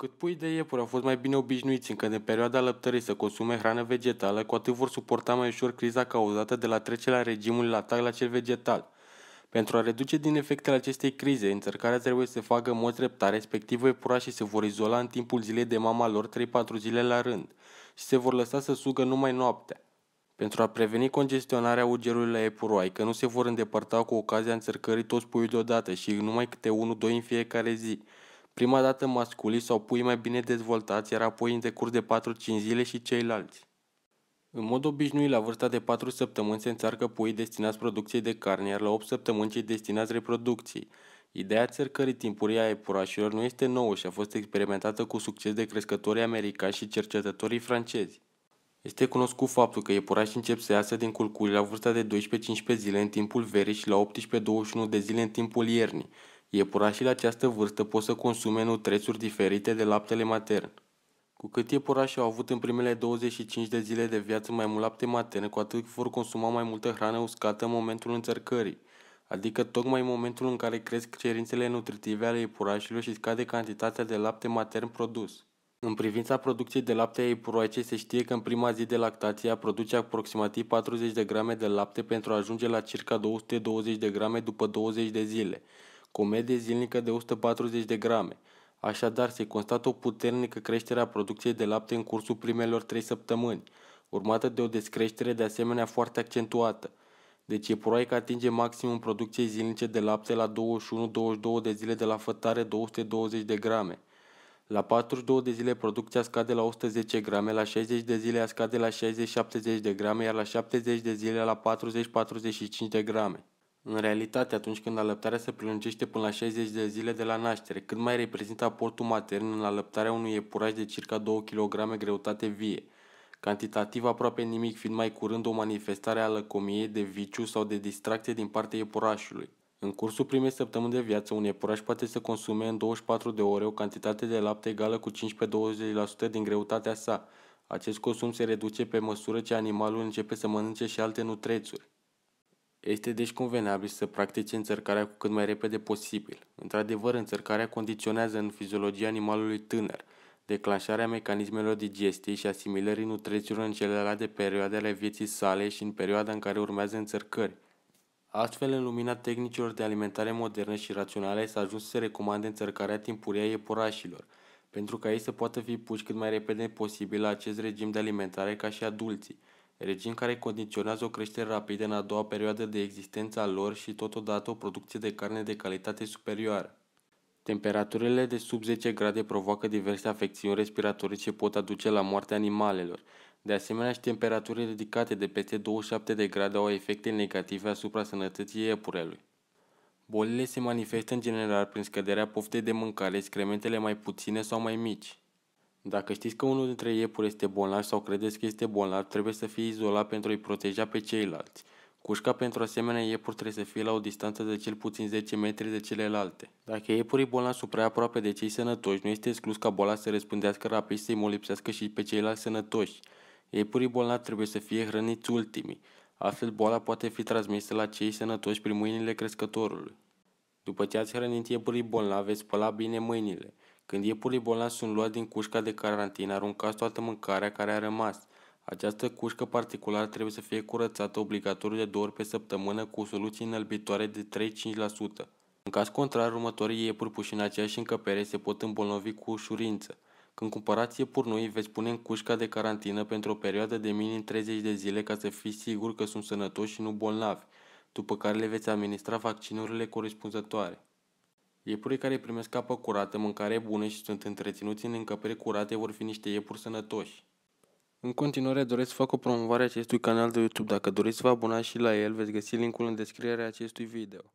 Cât pui de iepuri au fost mai bine obișnuiți încă din perioada lăptării să consume hrană vegetală, cu atât vor suporta mai ușor criza cauzată de la trecerea regimului la tag la cel vegetal. Pentru a reduce din efectele acestei crize, încercarea trebuie să se facă în mod treptat, respectiv iepurașii se vor izola în timpul zilei de mama lor 3-4 zile la rând și se vor lăsa să sugă numai noaptea. Pentru a preveni congestionarea ugerului la epuroai, că nu se vor îndepărta cu ocazia înțărcării toți puiul deodată și numai câte 1-2 în fiecare zi, Prima dată masculii sau pui mai bine dezvoltați, iar apoi în decurs de 4-5 zile și ceilalți. În mod obișnuit, la vârsta de 4 săptămâni se înțarcă puii destinați producției de carne, iar la 8 săptămâni cei destinați reproducției. Ideea țărcării timpurii a epurașilor nu este nouă și a fost experimentată cu succes de crescătorii americani și cercetătorii francezi. Este cunoscut faptul că iepurașii încep să iasă din culcuri la vârsta de 12-15 zile în timpul verii și la 18-21 de zile în timpul iernii, Iepurașii la această vârstă pot să consume nutrețuri diferite de laptele matern. Cu cât iepurașii au avut în primele 25 de zile de viață mai mult lapte matern, cu atât vor consuma mai multă hrană uscată în momentul înțărcării, adică tocmai în momentul în care cresc cerințele nutritive ale iepurașilor și scade cantitatea de lapte matern produs. În privința producției de lapte a iepuroaice, se știe că în prima zi de lactație produce aproximativ 40 de grame de lapte pentru a ajunge la circa 220 de grame după 20 de zile, comedie zilnică de 140 de grame. Așadar, se constată o puternică creștere a producției de lapte în cursul primelor 3 săptămâni, urmată de o descreștere de asemenea foarte accentuată. Deci e probabil că atinge maximum producției zilnice de lapte la 21-22 de zile de la fătare 220 de grame. La 42 de zile producția scade la 110 grame, la 60 de zile scade la 60-70 de grame, iar la 70 de zile la 40-45 de grame. În realitate, atunci când alăptarea se prelungește până la 60 de zile de la naștere, cât mai reprezintă aportul matern în alăptarea unui iepuraș de circa 2 kg greutate vie, cantitativ aproape nimic fiind mai curând o manifestare a lăcomiei de viciu sau de distracție din partea iepurașului. În cursul primei săptămâni de viață, un iepuraș poate să consume în 24 de ore o cantitate de lapte egală cu 15-20% din greutatea sa. Acest consum se reduce pe măsură ce animalul începe să mănânce și alte nutrețuri. Este deci convenabil să practice înțărcarea cu cât mai repede posibil. Într-adevăr, înțărcarea condiționează în fiziologia animalului tânăr declanșarea mecanismelor digestiei și asimilării nutriților în celelalte perioade ale vieții sale și în perioada în care urmează înțărcări. Astfel, în lumina tehnicilor de alimentare modernă și raționale, s-a ajuns să se recomande înțărcarea timpurie a iepurașilor, pentru ca ei să poată fi puși cât mai repede posibil la acest regim de alimentare ca și adulții – regim care condiționează o creștere rapidă în a doua perioadă de existență a lor și totodată o producție de carne de calitate superioară. Temperaturile de sub 10 grade provoacă diverse afecțiuni respiratorii ce pot aduce la moartea animalelor. De asemenea, și temperaturile ridicate de peste 27 de grade au efecte negative asupra sănătății iepurelui. Bolile se manifestă în general prin scăderea poftei de mâncare, excrementele mai puține sau mai mici. Dacă știți că unul dintre iepuri este bolnav sau credeți că este bolnav, trebuie să fie izolat pentru a-i proteja pe ceilalți. Cușca pentru asemenea iepuri trebuie să fie la o distanță de cel puțin 10 metri de celelalte. Dacă iepurii bolnavi sunt prea aproape de cei sănătoși, nu este exclus ca boala să răspândească rapid și să-i molipsească și pe ceilalți sănătoși. Iepurii bolnavi trebuie să fie hrăniți ultimii, astfel boala poate fi transmisă la cei sănătoși prin mâinile crescătorului. După ce ați hrănit iepurii bolnavi, veți spăla bine mâinile. Când iepurii bolnavi sunt luați din cușca de carantină, aruncați toată mâncarea care a rămas. Această cușcă particulară trebuie să fie curățată obligatoriu de două ori pe săptămână cu soluții înălbitoare de 3-5%. În caz contrar, următorii iepuri puși în aceeași încăpere se pot îmbolnăvi cu ușurință. Când cumpărați iepuri noi, veți pune în cușca de carantină pentru o perioadă de minim 30 de zile ca să fiți siguri că sunt sănătoși și nu bolnavi, după care le veți administra vaccinurile corespunzătoare. Iepurii care primesc apă curată, mâncare bună și sunt întreținuți în încăpere curate vor fi niște iepuri sănătoși. În continuare doresc să fac o promovare acestui canal de YouTube. Dacă doriți să vă abonați și la el, veți găsi linkul în descrierea acestui video.